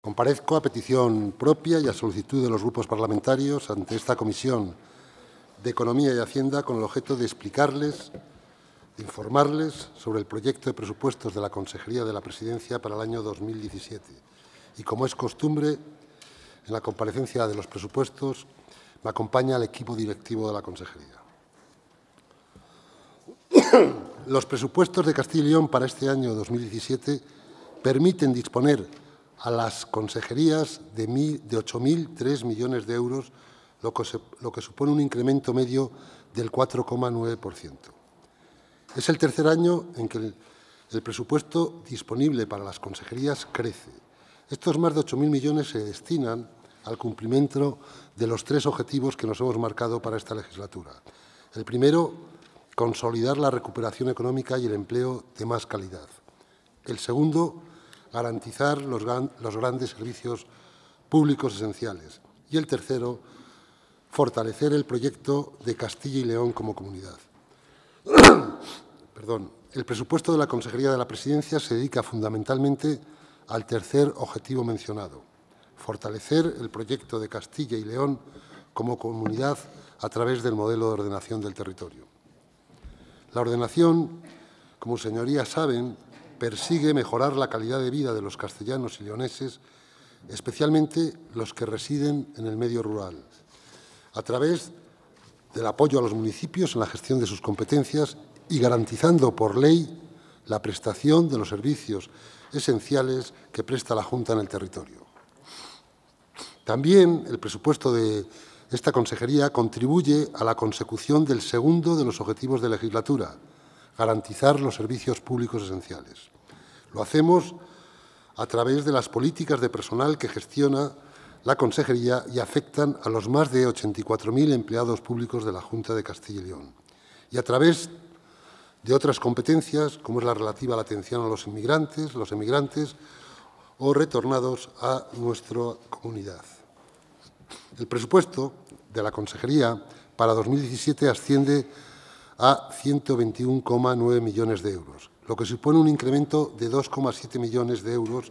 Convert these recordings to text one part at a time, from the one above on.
Comparezco a petición propia y a solicitud de los grupos parlamentarios ante esta Comisión de Economía y Hacienda con el objeto de explicarles, de informarles sobre el proyecto de presupuestos de la Consejería de la Presidencia para el año 2017. Y como es costumbre, en la comparecencia de los presupuestos me acompaña el equipo directivo de la Consejería. Los presupuestos de Castilla y León para este año 2017 permiten disponer a las consejerías de, 8.003 millones de euros, lo que, supone un incremento medio del 4,9%. Es el tercer año en que el, el presupuesto disponible para las consejerías crece. Estos más de 8.000 millones se destinan al cumplimiento de los tres objetivos que nos hemos marcado para esta legislatura. El primero, consolidar la recuperación económica y el empleo de más calidad. El segundo, garantizar los, grandes servicios públicos esenciales. Y el tercero, fortalecer el proyecto de Castilla y León como comunidad. Perdón. El presupuesto de la Consejería de la Presidencia se dedica fundamentalmente al tercer objetivo mencionado, fortalecer el proyecto de Castilla y León como comunidad a través del modelo de ordenación del territorio. La ordenación, como señorías saben, persigue mejorar la calidad de vida de los castellanos y leoneses, especialmente los que residen en el medio rural, a través del apoyo a los municipios en la gestión de sus competencias y garantizando por ley la prestación de los servicios esenciales que presta la Junta en el territorio. También el presupuesto de esta consejería contribuye a la consecución del segundo de los objetivos de legislatura, garantizar los servicios públicos esenciales. Lo hacemos a través de las políticas de personal que gestiona la Consejería y afectan a los más de 84.000 empleados públicos de la Junta de Castilla y León. Y a través de otras competencias, como es la relativa a la atención a los inmigrantes, los emigrantes o retornados a nuestra comunidad. El presupuesto de la Consejería para 2017 asciende a a 121,9 millones de euros, lo que supone un incremento de 2,7 millones de euros,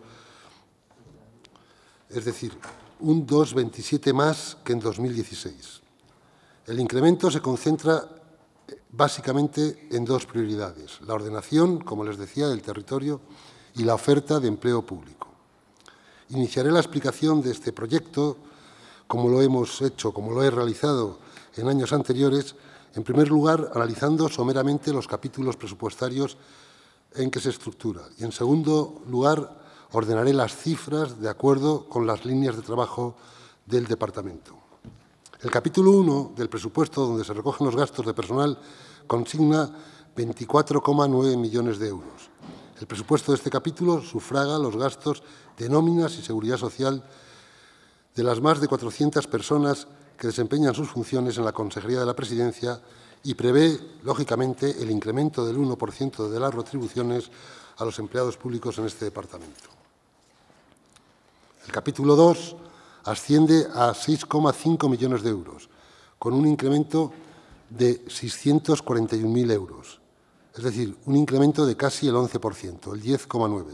es decir, un 2,27 más que en 2016. El incremento se concentra eh, básicamente en dos prioridades, la ordenación, como les decía, del territorio y la oferta de empleo público. Iniciaré la explicación de este proyecto, como lo hemos hecho, como lo he realizado en años anteriores, en primer lugar, analizando someramente los capítulos presupuestarios en que se estructura. Y en segundo lugar, ordenaré las cifras de acuerdo con las líneas de trabajo del Departamento. El capítulo 1 del presupuesto, donde se recogen los gastos de personal, consigna 24,9 millones de euros. El presupuesto de este capítulo sufraga los gastos de nóminas y seguridad social de las más de 400 personas que desempeñan sus funciones en la Consejería de la Presidencia y prevé, lógicamente, el incremento del 1% de las retribuciones a los empleados públicos en este departamento. El capítulo 2 asciende a 6,5 millones de euros, con un incremento de 641.000 euros, es decir, un incremento de casi el 11%, el 10,9%.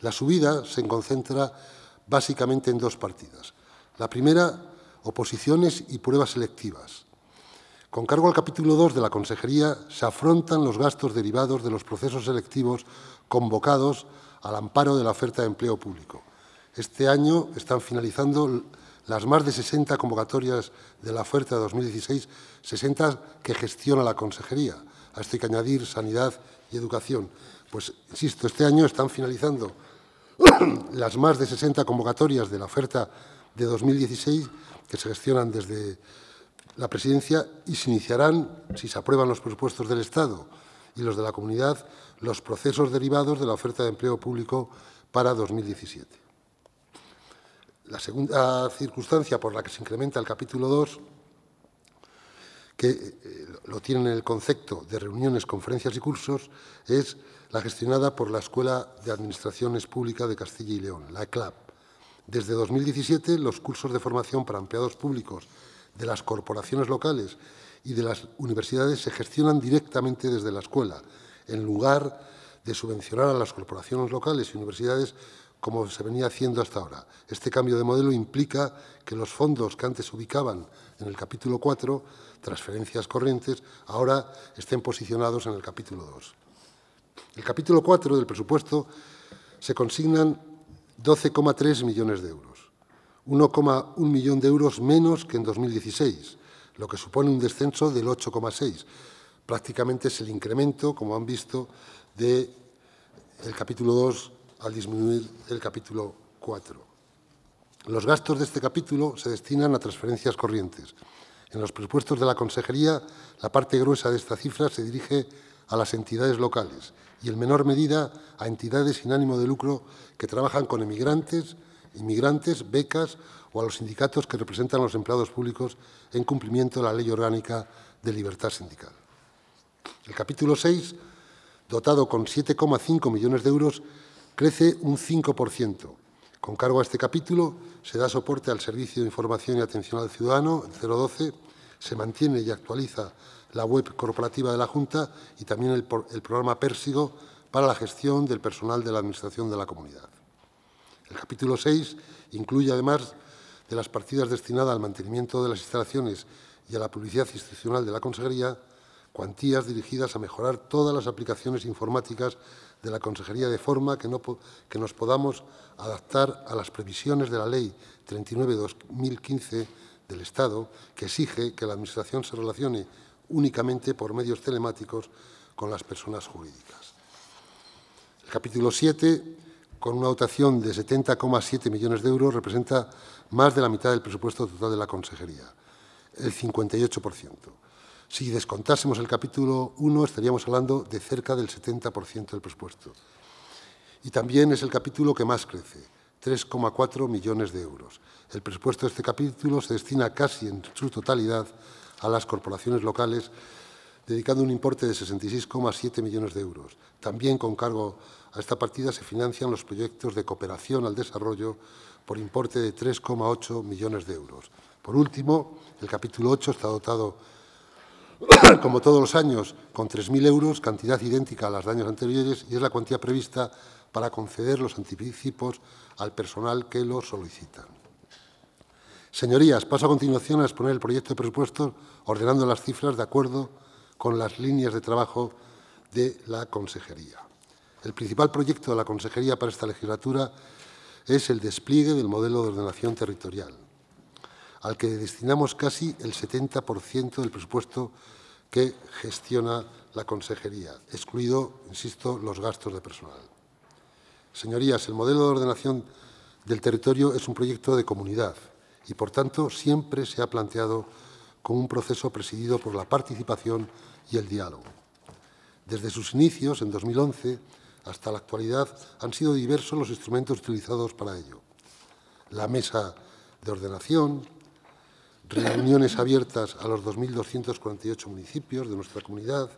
La subida se concentra básicamente en dos partidas. La primera oposiciones y pruebas selectivas. Con cargo al capítulo 2 de la Consejería, se afrontan los gastos derivados de los procesos selectivos convocados al amparo de la oferta de empleo público. Este año están finalizando las más de 60 convocatorias de la oferta de 2016, 60 que gestiona la Consejería. A esto hay que añadir sanidad y educación. Pues, insisto, este año están finalizando las más de 60 convocatorias de la oferta de 2016 que se gestionan desde la Presidencia y se iniciarán, si se aprueban los presupuestos del Estado y los de la comunidad, los procesos derivados de la oferta de empleo público para 2017. La segunda circunstancia por la que se incrementa el capítulo 2, que eh, lo tienen en el concepto de reuniones, conferencias y cursos, es la gestionada por la Escuela de Administraciones Públicas de Castilla y León, la ECLAP, desde 2017, los cursos de formación para empleados públicos de las corporaciones locales y de las universidades se gestionan directamente desde la escuela, en lugar de subvencionar a las corporaciones locales y universidades como se venía haciendo hasta ahora. Este cambio de modelo implica que los fondos que antes se ubicaban en el capítulo 4, transferencias corrientes, ahora estén posicionados en el capítulo 2. El capítulo 4 del presupuesto se consignan 12,3 millones de euros, 1,1 millón de euros menos que en 2016, lo que supone un descenso del 8,6. Prácticamente es el incremento, como han visto, del capítulo 2 al disminuir el capítulo 4. Los gastos de este capítulo se destinan a transferencias corrientes. En los presupuestos de la Consejería, la parte gruesa de esta cifra se dirige a las entidades locales y en menor medida a entidades sin ánimo de lucro que trabajan con emigrantes, inmigrantes, becas o a los sindicatos que representan a los empleados públicos en cumplimiento de la Ley Orgánica de Libertad Sindical. El capítulo 6, dotado con 7,5 millones de euros, crece un 5%. Con cargo a este capítulo se da soporte al Servicio de Información y Atención al Ciudadano, el 012, se mantiene y actualiza la web corporativa de la Junta y también el, programa Pérsigo para la gestión del personal de la Administración de la Comunidad. El capítulo 6 incluye, además de las partidas destinadas al mantenimiento de las instalaciones y a la publicidad institucional de la Consejería, cuantías dirigidas a mejorar todas las aplicaciones informáticas de la Consejería de forma que, no, que nos podamos adaptar a las previsiones de la Ley 39-2015 del Estado, que exige que la Administración se relacione únicamente por medios telemáticos con las personas jurídicas. El capítulo 7, con una dotación de 70,7 millones de euros, representa más de la mitad del presupuesto total de la consejería, el 58%. Si descontásemos el capítulo 1, estaríamos hablando de cerca del 70% del presupuesto. Y también es el capítulo que más crece, 3,4 millones de euros. El presupuesto de este capítulo se destina casi en su totalidad a las corporaciones locales, dedicando un importe de 66,7 millones de euros. También con cargo a esta partida se financian los proyectos de cooperación al desarrollo por importe de 3,8 millones de euros. Por último, el capítulo 8 está dotado, como todos los años, con 3.000 euros, cantidad idéntica a las de años anteriores, y es la cuantía prevista para conceder los anticipos al personal que lo solicitan. Señorías, paso a continuación a exponer el proyecto de presupuesto, ordenando las cifras de acuerdo con las líneas de trabajo de la Consejería. El principal proyecto de la Consejería para esta legislatura es el despliegue del modelo de ordenación territorial, al que destinamos casi el 70% del presupuesto que gestiona la Consejería, excluido, insisto, los gastos de personal. Señorías, el modelo de ordenación del territorio es un proyecto de comunidad, y, por tanto, siempre se ha planteado como un proceso presidido por la participación y el diálogo. Desde sus inicios, en 2011, hasta la actualidad, han sido diversos los instrumentos utilizados para ello. La mesa de ordenación, reuniones abiertas a los 2.248 municipios de nuestra comunidad,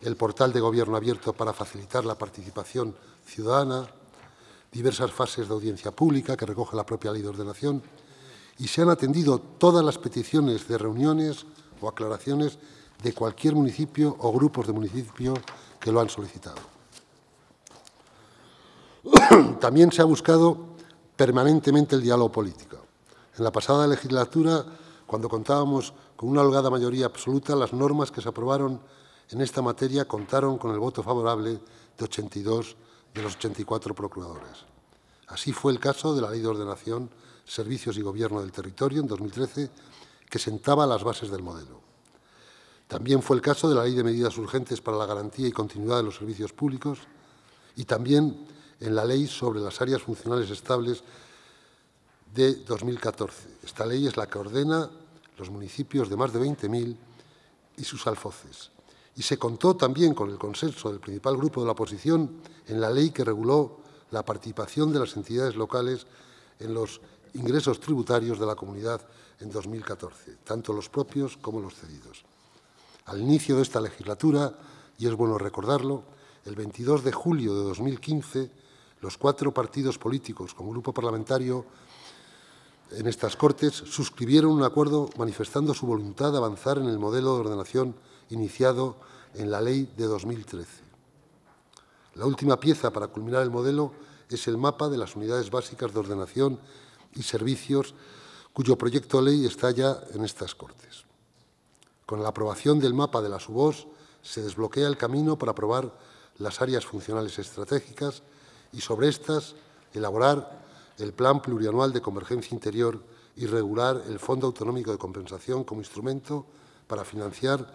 el portal de gobierno abierto para facilitar la participación ciudadana, diversas fases de audiencia pública que recoge la propia ley de ordenación y se han atendido todas las peticiones de reuniones o aclaraciones de cualquier municipio o grupos de municipio que lo han solicitado. También se ha buscado permanentemente el diálogo político. En la pasada legislatura, cuando contábamos con una holgada mayoría absoluta, las normas que se aprobaron en esta materia contaron con el voto favorable de 82 de los 84 procuradores. Así fue el caso de la Ley de Ordenación Servicios y Gobierno del Territorio en 2013, que sentaba las bases del modelo. También fue el caso de la Ley de Medidas Urgentes para la Garantía y Continuidad de los Servicios Públicos y también en la Ley sobre las Áreas Funcionales Estables de 2014. Esta ley es la que ordena los municipios de más de 20.000 y sus alfoces. Y se contó también con el consenso del principal grupo de la oposición en la ley que reguló la participación de las entidades locales en los ingresos tributarios de la comunidad en 2014, tanto los propios como los cedidos. Al inicio de esta legislatura, y es bueno recordarlo, el 22 de julio de 2015, los cuatro partidos políticos como grupo parlamentario en estas Cortes suscribieron un acuerdo manifestando su voluntad de avanzar en el modelo de ordenación iniciado en la Ley de 2013. La última pieza para culminar el modelo es el mapa de las unidades básicas de ordenación y servicios cuyo proyecto de ley está ya en estas Cortes. Con la aprobación del mapa de la SUBOS se desbloquea el camino para aprobar las áreas funcionales estratégicas y sobre estas elaborar el Plan Plurianual de Convergencia Interior y regular el Fondo Autonómico de Compensación como instrumento para financiar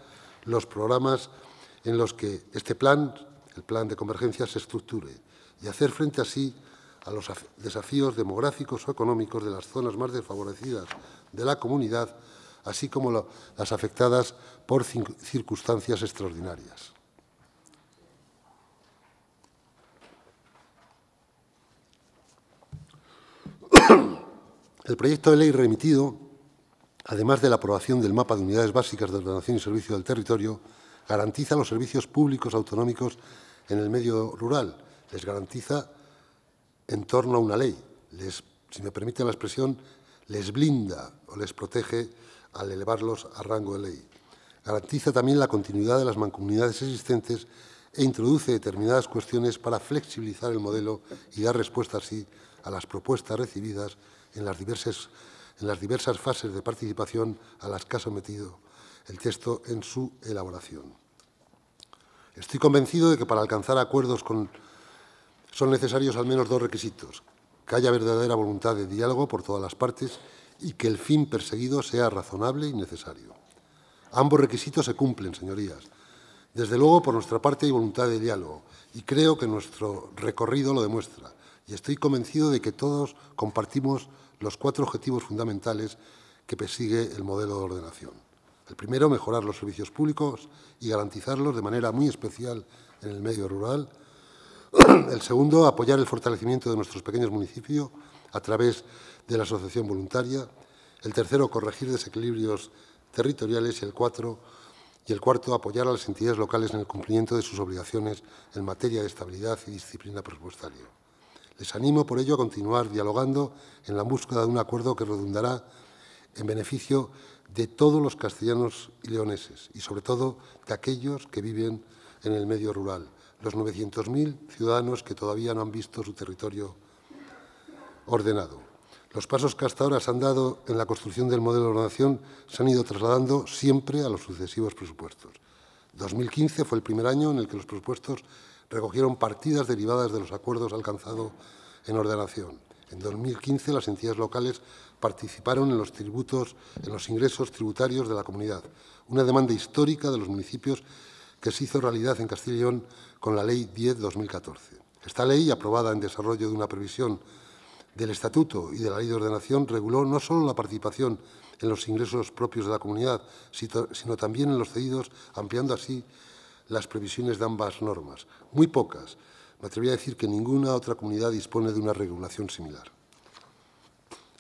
los programas en los que este plan, el plan de convergencia, se estructure y hacer frente así a los desafíos demográficos o económicos de las zonas más desfavorecidas de la comunidad, así como las afectadas por circunstancias extraordinarias. El proyecto de ley remitido, además de la aprobación del mapa de unidades básicas de ordenación y servicio del territorio, garantiza los servicios públicos autonómicos en el medio rural, les garantiza en torno a una ley. Les, si me permiten la expresión, les blinda o les protege al elevarlos a rango de ley. Garantiza también la continuidad de las mancomunidades existentes e introduce determinadas cuestiones para flexibilizar el modelo y dar respuesta así a las propuestas recibidas en las diversas, en las diversas fases de participación a las que ha sometido el texto en su elaboración. Estoy convencido de que para alcanzar acuerdos con son necesarios al menos dos requisitos, que haya verdadera voluntad de diálogo por todas las partes y que el fin perseguido sea razonable y necesario. Ambos requisitos se cumplen, señorías. Desde luego, por nuestra parte hay voluntad de diálogo y creo que nuestro recorrido lo demuestra y estoy convencido de que todos compartimos los cuatro objetivos fundamentales que persigue el modelo de ordenación. El primero, mejorar los servicios públicos y garantizarlos de manera muy especial en el medio rural. El segundo, apoyar el fortalecimiento de nuestros pequeños municipios a través de la asociación voluntaria. El tercero, corregir desequilibrios territoriales. Y el, y el cuarto, apoyar a las entidades locales en el cumplimiento de sus obligaciones en materia de estabilidad y disciplina presupuestaria. Les animo, por ello, a continuar dialogando en la búsqueda de un acuerdo que redundará en beneficio de todos los castellanos y leoneses y, sobre todo, de aquellos que viven en el medio rural los 900.000 ciudadanos que todavía no han visto su territorio ordenado. Los pasos que hasta ahora se han dado en la construcción del modelo de ordenación se han ido trasladando siempre a los sucesivos presupuestos. 2015 fue el primer año en el que los presupuestos recogieron partidas derivadas de los acuerdos alcanzados en ordenación. En 2015 las entidades locales participaron en los tributos, en los ingresos tributarios de la comunidad, una demanda histórica de los municipios que se hizo realidad en Castilla y León con la Ley 10-2014. Esta ley, aprobada en desarrollo de una previsión del Estatuto y de la Ley de Ordenación, reguló no solo la participación en los ingresos propios de la comunidad, sino también en los cedidos, ampliando así las previsiones de ambas normas. Muy pocas. Me atrevería a decir que ninguna otra comunidad dispone de una regulación similar.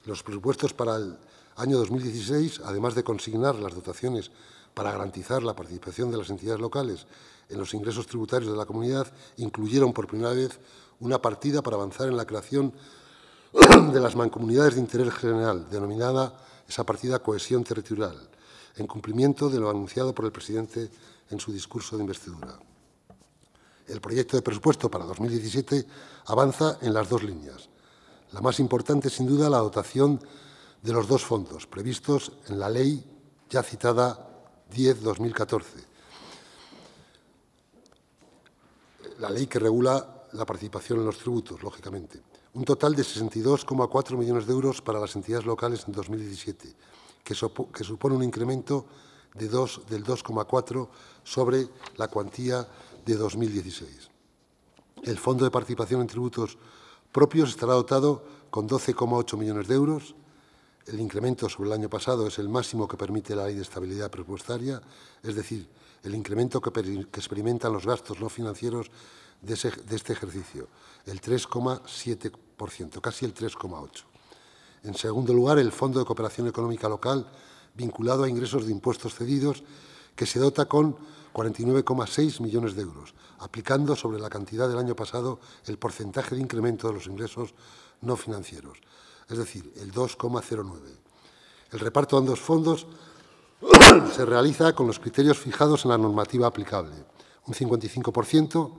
Los presupuestos para el año 2016, además de consignar las dotaciones para garantizar la participación de las entidades locales en los ingresos tributarios de la comunidad, incluyeron por primera vez una partida para avanzar en la creación de las mancomunidades de interés general, denominada esa partida cohesión territorial, en cumplimiento de lo anunciado por el presidente en su discurso de investidura. El proyecto de presupuesto para 2017 avanza en las dos líneas. La más importante sin duda, la dotación de los dos fondos previstos en la ley ya citada 10-2014. La ley que regula la participación en los tributos, lógicamente. Un total de 62,4 millones de euros para las entidades locales en 2017, que, que supone un incremento de del 2,4 sobre la cuantía de 2016. El Fondo de Participación en Tributos Propios estará dotado con 12,8 millones de euros el incremento sobre el año pasado es el máximo que permite la Ley de Estabilidad Presupuestaria, es decir, el incremento que, experimentan los gastos no financieros de, de este ejercicio, el 3,7%, casi el 3,8%. En segundo lugar, el Fondo de Cooperación Económica Local, vinculado a ingresos de impuestos cedidos, que se dota con 49,6 millones de euros, aplicando sobre la cantidad del año pasado el porcentaje de incremento de los ingresos no financieros es decir, el 2,09. El reparto de ambos fondos se realiza con los criterios fijados en la normativa aplicable, un 55%,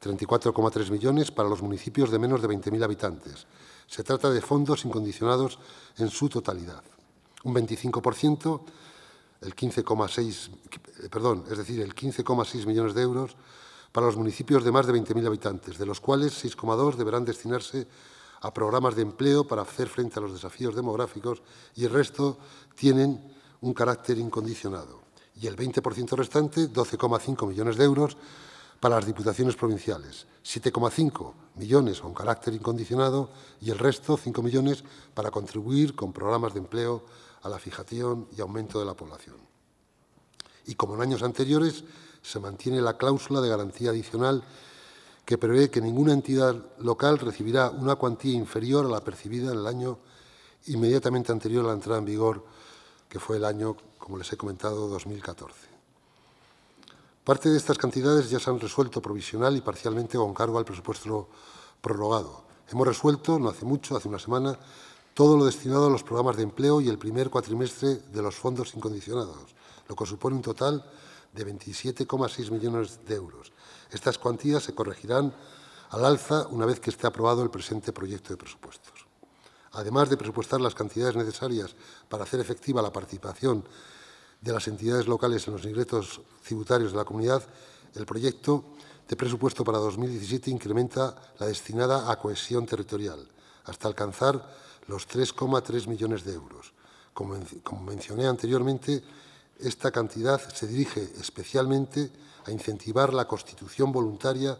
34,3 millones para los municipios de menos de 20.000 habitantes. Se trata de fondos incondicionados en su totalidad. Un 25%, el 15,6, eh, perdón, es decir, el 15,6 millones de euros para los municipios de más de 20.000 habitantes, de los cuales 6,2 deberán destinarse a programas de empleo para hacer frente a los desafíos demográficos y el resto tienen un carácter incondicionado. Y el 20% restante, 12,5 millones de euros, para las diputaciones provinciales, 7,5 millones con carácter incondicionado y el resto, 5 millones, para contribuir con programas de empleo a la fijación y aumento de la población. Y como en años anteriores, se mantiene la cláusula de garantía adicional que prevé que ninguna entidad local recibirá una cuantía inferior a la percibida en el año inmediatamente anterior a la entrada en vigor, que fue el año, como les he comentado, 2014. Parte de estas cantidades ya se han resuelto provisional y parcialmente con cargo al presupuesto prorrogado. Hemos resuelto, no hace mucho, hace una semana, todo lo destinado a los programas de empleo y el primer cuatrimestre de los fondos incondicionados, lo que supone un total de 27,6 millones de euros. Estas cuantías se corregirán al alza una vez que esté aprobado el presente proyecto de presupuestos. Además de presupuestar las cantidades necesarias para hacer efectiva la participación de las entidades locales en los ingresos tributarios de la comunidad, el proyecto de presupuesto para 2017 incrementa la destinada a cohesión territorial, hasta alcanzar los 3,3 millones de euros. Como, mencioné anteriormente, esta cantidad se dirige especialmente a incentivar la constitución voluntaria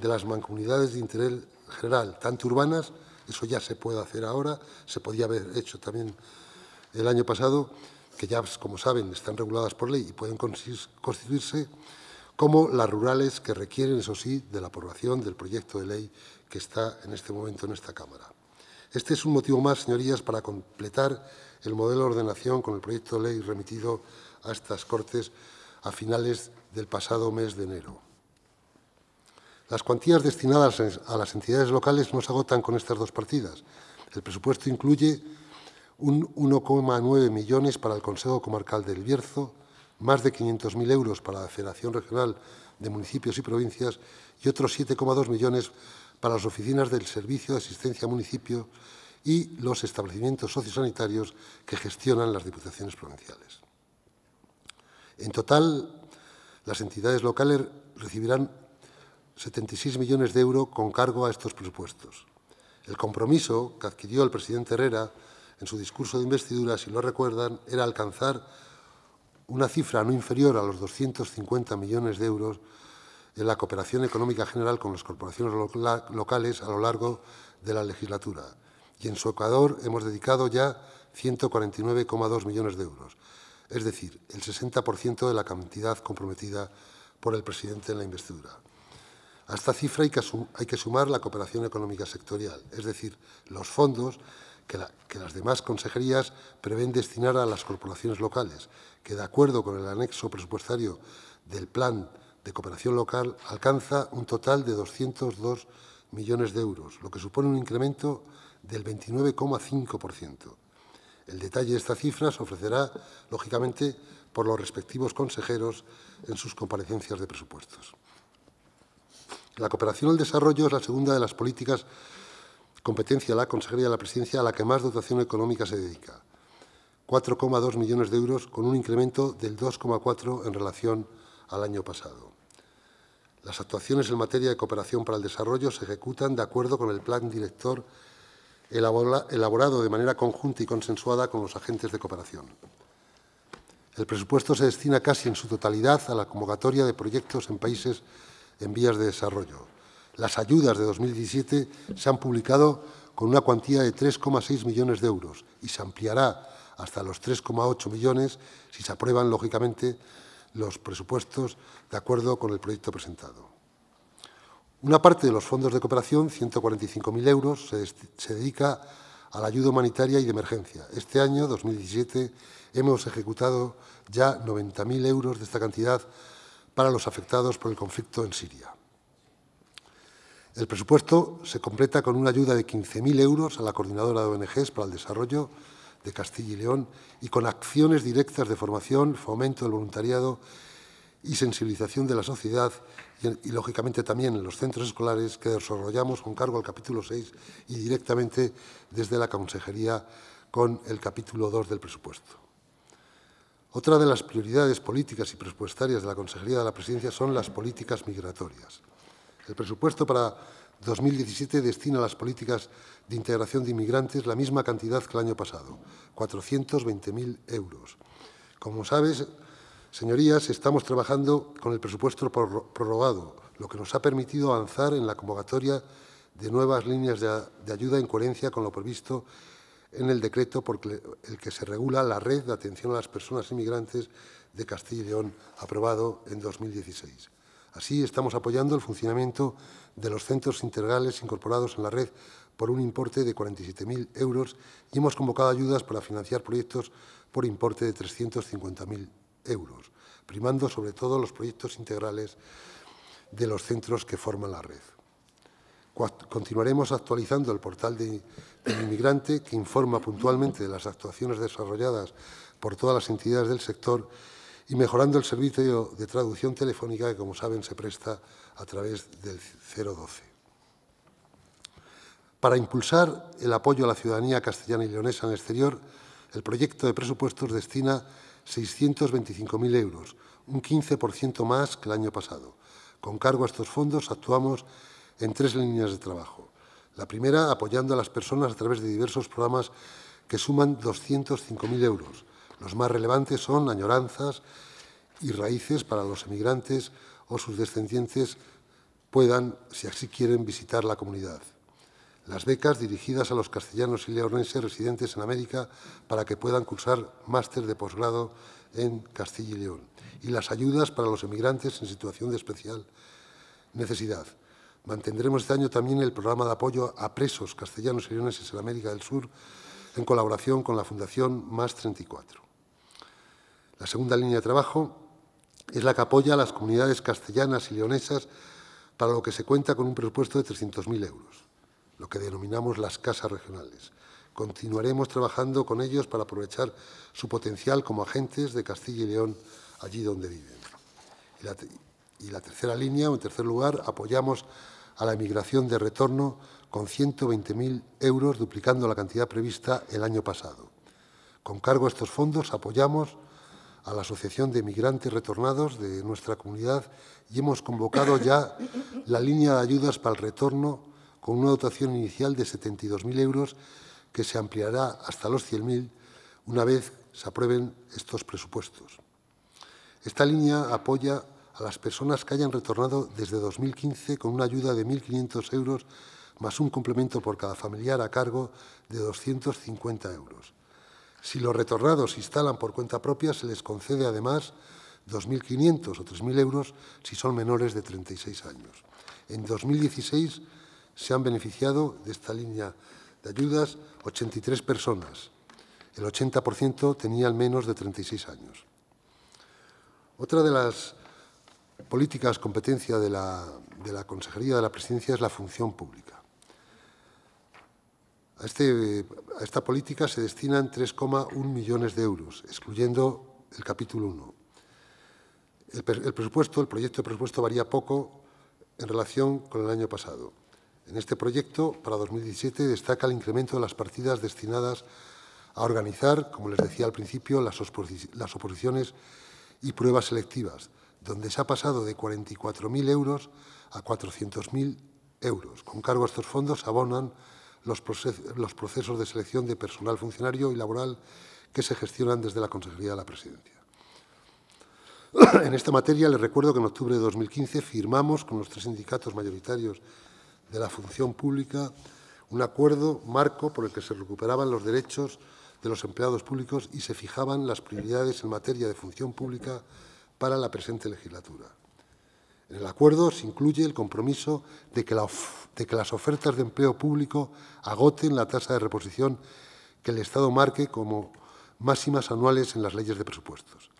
de las mancomunidades de interés general, tanto urbanas, eso ya se puede hacer ahora, se podía haber hecho también el año pasado, que ya, como saben, están reguladas por ley y pueden constituirse, como las rurales que requieren, eso sí, de la aprobación del proyecto de ley que está en este momento en esta Cámara. Este es un motivo más, señorías, para completar el modelo de ordenación con el proyecto de ley remitido a estas Cortes a finales del pasado mes de enero. Las cuantías destinadas a las entidades locales no se agotan con estas dos partidas. El presupuesto incluye un 1,9 millones para el Consejo Comarcal del Bierzo, más de 500.000 euros para la Federación Regional de Municipios y Provincias y otros 7,2 millones para las oficinas del Servicio de Asistencia a Municipios y los establecimientos sociosanitarios que gestionan las diputaciones provinciales. En total, las entidades locales recibirán 76 millones de euros con cargo a estos presupuestos. El compromiso que adquirió el presidente Herrera en su discurso de investidura, si lo recuerdan, era alcanzar una cifra no inferior a los 250 millones de euros en la cooperación económica general con las corporaciones locales a lo largo de la legislatura y en su Ecuador hemos dedicado ya 149,2 millones de euros, es decir, el 60% de la cantidad comprometida por el presidente en la investidura. A esta cifra hay que, sumar la cooperación económica sectorial, es decir, los fondos que, que, las demás consejerías prevén destinar a las corporaciones locales, que de acuerdo con el anexo presupuestario del Plan de Cooperación Local alcanza un total de 202 millones de euros, lo que supone un incremento del 29,5%. El detalle de esta cifra se ofrecerá, lógicamente, por los respectivos consejeros en sus comparecencias de presupuestos. La cooperación al desarrollo es la segunda de las políticas competencia de la Consejería de la Presidencia a la que más dotación económica se dedica, 4,2 millones de euros con un incremento del 2,4 en relación al año pasado. Las actuaciones en materia de cooperación para el desarrollo se ejecutan de acuerdo con el plan director elaborado de manera conjunta y consensuada con los agentes de cooperación. El presupuesto se destina casi en su totalidad a la convocatoria de proyectos en países en vías de desarrollo. Las ayudas de 2017 se han publicado con una cuantía de 3,6 millones de euros y se ampliará hasta los 3,8 millones si se aprueban, lógicamente, los presupuestos de acuerdo con el proyecto presentado. Una parte de los fondos de cooperación, 145.000 euros, se, dedica a la ayuda humanitaria y de emergencia. Este año, 2017, hemos ejecutado ya 90.000 euros de esta cantidad para los afectados por el conflicto en Siria. El presupuesto se completa con una ayuda de 15.000 euros a la Coordinadora de ONGs para el Desarrollo de Castilla y León y con acciones directas de formación, fomento del voluntariado y sensibilización de la sociedad y, lógicamente, también en los centros escolares que desarrollamos con cargo al capítulo 6 y directamente desde la Consejería con el capítulo 2 del presupuesto. Otra de las prioridades políticas y presupuestarias de la Consejería de la Presidencia son las políticas migratorias. El presupuesto para 2017 destina a las políticas de integración de inmigrantes la misma cantidad que el año pasado, 420.000 euros. Como sabes, Señorías, estamos trabajando con el presupuesto prorrogado, lo que nos ha permitido avanzar en la convocatoria de nuevas líneas de, ayuda en coherencia con lo previsto en el decreto por el que se regula la red de atención a las personas inmigrantes de Castilla y León, aprobado en 2016. Así, estamos apoyando el funcionamiento de los centros integrales incorporados en la red por un importe de 47.000 euros y hemos convocado ayudas para financiar proyectos por importe de 350.000 euros euros, primando sobre todo los proyectos integrales de los centros que forman la red. Continuaremos actualizando el portal del inmigrante que informa puntualmente de las actuaciones desarrolladas por todas las entidades del sector y mejorando el servicio de traducción telefónica que, como saben, se presta a través del 012. Para impulsar el apoyo a la ciudadanía castellana y leonesa en el exterior, el proyecto de presupuestos destina 625.000 euros, un 15% más que el año pasado. Con cargo a estos fondos actuamos en tres líneas de trabajo. La primera, apoyando a las personas a través de diversos programas que suman 205.000 euros. Los más relevantes son añoranzas y raíces para los emigrantes o sus descendientes puedan, si así quieren, visitar la comunidad las becas dirigidas a los castellanos y leoneses residentes en América para que puedan cursar máster de posgrado en Castilla y León, y las ayudas para los emigrantes en situación de especial necesidad. Mantendremos este año también el programa de apoyo a presos castellanos y leoneses en América del Sur en colaboración con la Fundación Más 34. La segunda línea de trabajo es la que apoya a las comunidades castellanas y leonesas para lo que se cuenta con un presupuesto de 300.000 euros lo que denominamos las casas regionales. Continuaremos trabajando con ellos para aprovechar su potencial como agentes de Castilla y León allí donde viven. Y la, tercera línea, o en tercer lugar, apoyamos a la emigración de retorno con 120.000 euros, duplicando la cantidad prevista el año pasado. Con cargo a estos fondos apoyamos a la Asociación de Emigrantes Retornados de nuestra comunidad y hemos convocado ya la línea de ayudas para el retorno con una dotación inicial de 72.000 euros que se ampliará hasta los 100.000 una vez se aprueben estos presupuestos. Esta línea apoya a las personas que hayan retornado desde 2015 con una ayuda de 1.500 euros más un complemento por cada familiar a cargo de 250 euros. Si los retornados se instalan por cuenta propia, se les concede además 2.500 o 3.000 euros si son menores de 36 años. En 2016 se han beneficiado de esta línea de ayudas 83 personas. El 80% tenía al menos de 36 años. Otra de las políticas competencia de la, Consejería de la Presidencia es la función pública. A, este, esta política se destinan 3,1 millones de euros, excluyendo el capítulo 1. El, el presupuesto, el proyecto de presupuesto varía poco en relación con el año pasado. En este proyecto, para 2017, destaca el incremento de las partidas destinadas a organizar, como les decía al principio, las, oposiciones y pruebas selectivas, donde se ha pasado de 44.000 euros a 400.000 euros. Con cargo a estos fondos abonan los procesos de selección de personal funcionario y laboral que se gestionan desde la Consejería de la Presidencia. En esta materia, les recuerdo que en octubre de 2015 firmamos con los tres sindicatos mayoritarios de la función pública un acuerdo marco por el que se recuperaban los derechos de los empleados públicos y se fijaban las prioridades en materia de función pública para la presente legislatura. En el acuerdo se incluye el compromiso de que, las ofertas de empleo público agoten la tasa de reposición que el Estado marque como máximas anuales en las leyes de presupuestos.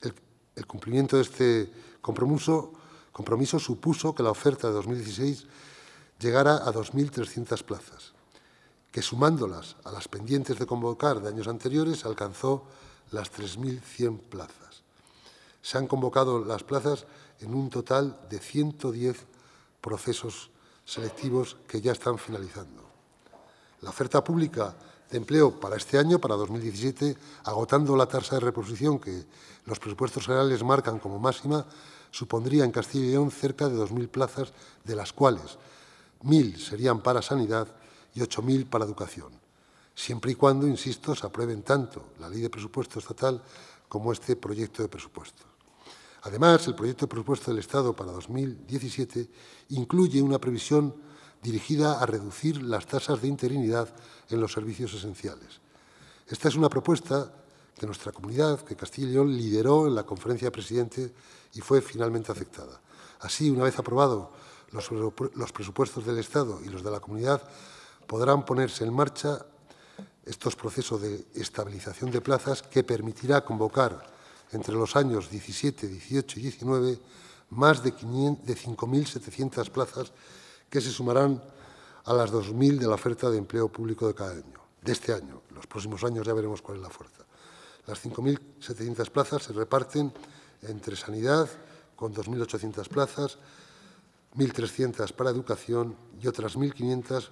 El, cumplimiento de este compromiso supuso que la oferta de 2016 llegara a 2.300 plazas, que sumándolas a las pendientes de convocar de años anteriores alcanzó las 3.100 plazas. Se han convocado las plazas en un total de 110 procesos selectivos que ya están finalizando. La oferta pública de empleo para este año, para 2017, agotando la tasa de reposición que los presupuestos generales marcan como máxima, supondría en Castilla y León cerca de 2.000 plazas, de las cuales 1.000 serían para sanidad y 8.000 para educación, siempre y cuando, insisto, se aprueben tanto la ley de presupuesto estatal como este proyecto de presupuesto. Además, el proyecto de presupuesto del Estado para 2017 incluye una previsión dirigida a reducir las tasas de interinidad en los servicios esenciales. Esta es una propuesta que nuestra comunidad que Castilla y León lideró en la conferencia de presidentes y fue finalmente aceptada. Así, una vez aprobado los, presupuestos del Estado y los de la comunidad podrán ponerse en marcha estos procesos de estabilización de plazas que permitirá convocar entre los años 17, 18 y 19 más de 5.700 plazas que se sumarán a las 2.000 de la oferta de empleo público de cada año, de este año. Los próximos años ya veremos cuál es la fuerza. Las 5.700 plazas se reparten entre sanidad, con 2.800 plazas, 1.300 para educación y otras 1.500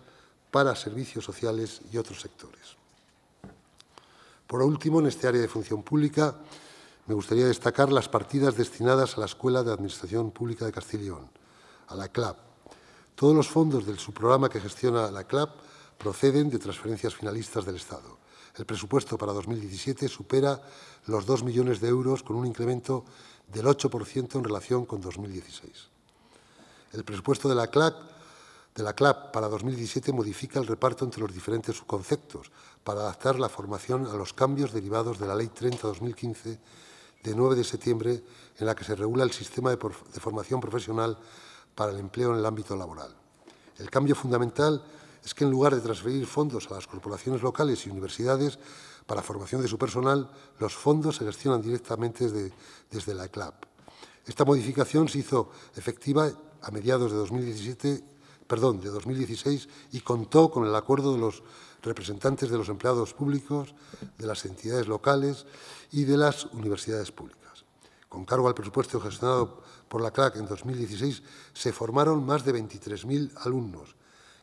para servicios sociales y otros sectores. Por último, en este área de función pública, me gustaría destacar las partidas destinadas a la Escuela de Administración Pública de Castilla y León, a la CLAP. Todos los fondos del subprograma que gestiona la CLAP proceden de transferencias finalistas del Estado. El presupuesto para 2017 supera los 2 millones de euros con un incremento del 8% en relación con 2016. El presupuesto de la CLAP para 2017 modifica el reparto entre los diferentes subconceptos para adaptar la formación a los cambios derivados de la Ley 30-2015 de 9 de septiembre en la que se regula el sistema de, formación profesional para el empleo en el ámbito laboral. El cambio fundamental es que en lugar de transferir fondos a las corporaciones locales y universidades para formación de su personal, los fondos se gestionan directamente desde, la CLAP. Esta modificación se hizo efectiva a mediados de 2017, perdón, de 2016 y contó con el acuerdo de los representantes de los empleados públicos, de las entidades locales y de las universidades públicas. Con cargo al presupuesto gestionado por la CLAC en 2016, se formaron más de 23.000 alumnos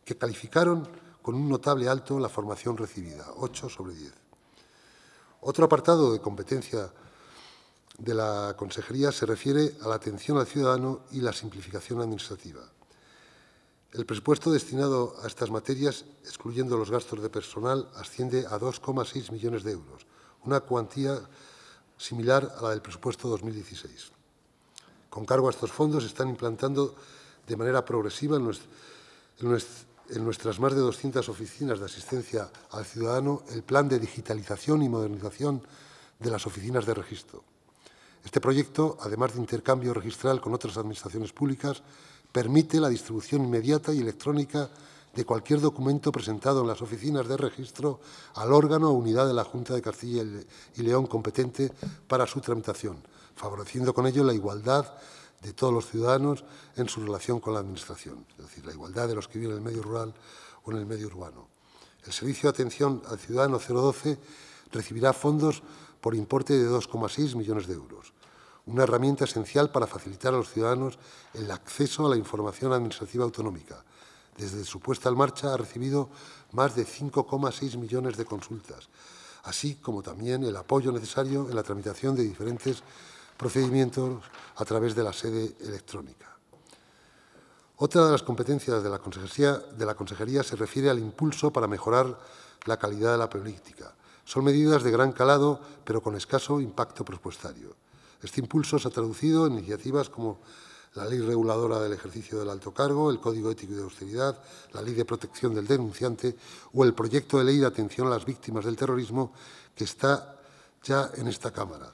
que calificaron con un notable alto la formación recibida, 8 sobre 10. Otro apartado de competencia de la Consejería se refiere a la atención al ciudadano y la simplificación administrativa. El presupuesto destinado a estas materias, excluyendo los gastos de personal, asciende a 2,6 millones de euros, una cuantía similar a la del presupuesto 2016. Con cargo a estos fondos, se están implantando de manera progresiva en, nuestras más de 200 oficinas de asistencia al ciudadano el plan de digitalización y modernización de las oficinas de registro este proyecto, además de intercambio registral con otras administraciones públicas, permite la distribución inmediata y electrónica de cualquier documento presentado en las oficinas de registro al órgano o unidad de la Junta de Castilla y León competente para su tramitación, favoreciendo con ello la igualdad de todos los ciudadanos en su relación con la Administración, es decir, la igualdad de los que viven en el medio rural o en el medio urbano. El Servicio de Atención al Ciudadano 012 recibirá fondos por importe de 2,6 millones de euros, una herramienta esencial para facilitar a los ciudadanos el acceso a la información administrativa autonómica. Desde su puesta en marcha ha recibido más de 5,6 millones de consultas, así como también el apoyo necesario en la tramitación de diferentes procedimientos a través de la sede electrónica. Otra de las competencias de la Consejería, de la consejería se refiere al impulso para mejorar la calidad de la política son medidas de gran calado, pero con escaso impacto presupuestario. Este impulso se ha traducido en iniciativas como la Ley Reguladora del Ejercicio del Alto Cargo, el Código Ético de Austeridad, la Ley de Protección del Denunciante o el proyecto de ley de atención a las víctimas del terrorismo que está ya en esta Cámara.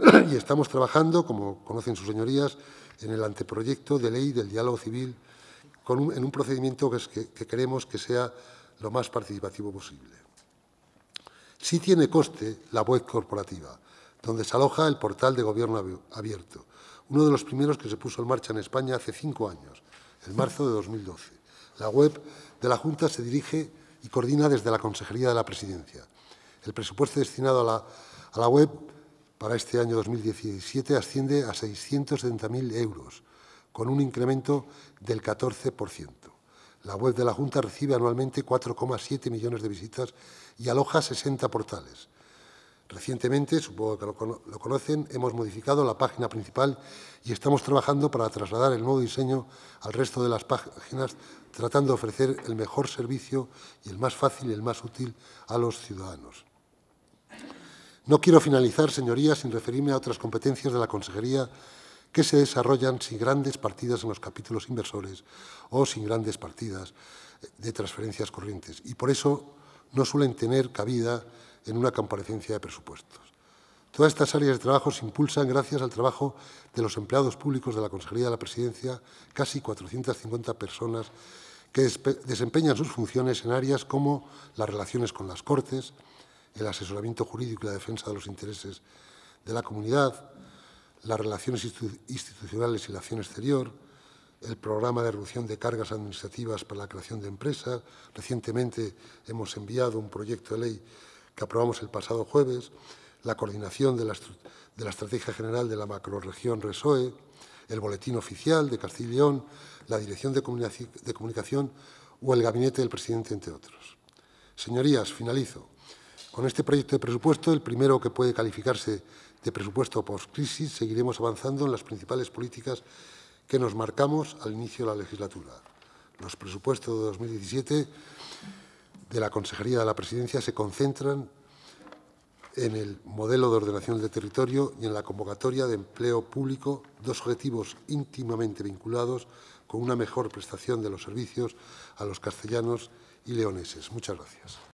Y estamos trabajando, como conocen sus señorías, en el anteproyecto de ley del diálogo civil en un procedimiento que queremos que sea lo más participativo posible. Sí tiene coste la web corporativa, donde se aloja el portal de gobierno abierto, uno de los primeros que se puso en marcha en España hace cinco años, en marzo de 2012. La web de la Junta se dirige y coordina desde la Consejería de la Presidencia. El presupuesto destinado a la, web para este año 2017 asciende a 670.000 euros, con un incremento del 14%. La web de la Junta recibe anualmente 4,7 millones de visitas y aloja 60 portales. Recientemente, supongo que lo, conocen, hemos modificado la página principal y estamos trabajando para trasladar el nuevo diseño al resto de las páginas, tratando de ofrecer el mejor servicio y el más fácil y el más útil a los ciudadanos. No quiero finalizar, señorías, sin referirme a otras competencias de la Consejería que se desarrollan sin grandes partidas en los capítulos inversores o sin grandes partidas eh, de transferencias corrientes y por eso no suelen tener cabida en una comparecencia de presupuestos. Todas estas áreas de trabajo se impulsan gracias al trabajo de los empleados públicos de la Consejería de la Presidencia, casi 450 personas que desempeñan sus funciones en áreas como las relaciones con las Cortes, el asesoramiento jurídico y la defensa de los intereses de la comunidad, las relaciones institucionales y la acción exterior, el programa de reducción de cargas administrativas para la creación de empresas. Recientemente hemos enviado un proyecto de ley que aprobamos el pasado jueves, la coordinación de la, de Estrategia General de la Macroregión RESOE, el Boletín Oficial de Castilla y León, la Dirección de, de Comunicación o el Gabinete del Presidente, entre otros. Señorías, finalizo. Con este proyecto de presupuesto, el primero que puede calificarse de presupuesto post-crisis, seguiremos avanzando en las principales políticas que nos marcamos al inicio de la legislatura. Los presupuestos de 2017 de la Consejería de la Presidencia se concentran en el modelo de ordenación del territorio y en la convocatoria de empleo público, dos objetivos íntimamente vinculados con una mejor prestación de los servicios a los castellanos y leoneses. Muchas gracias.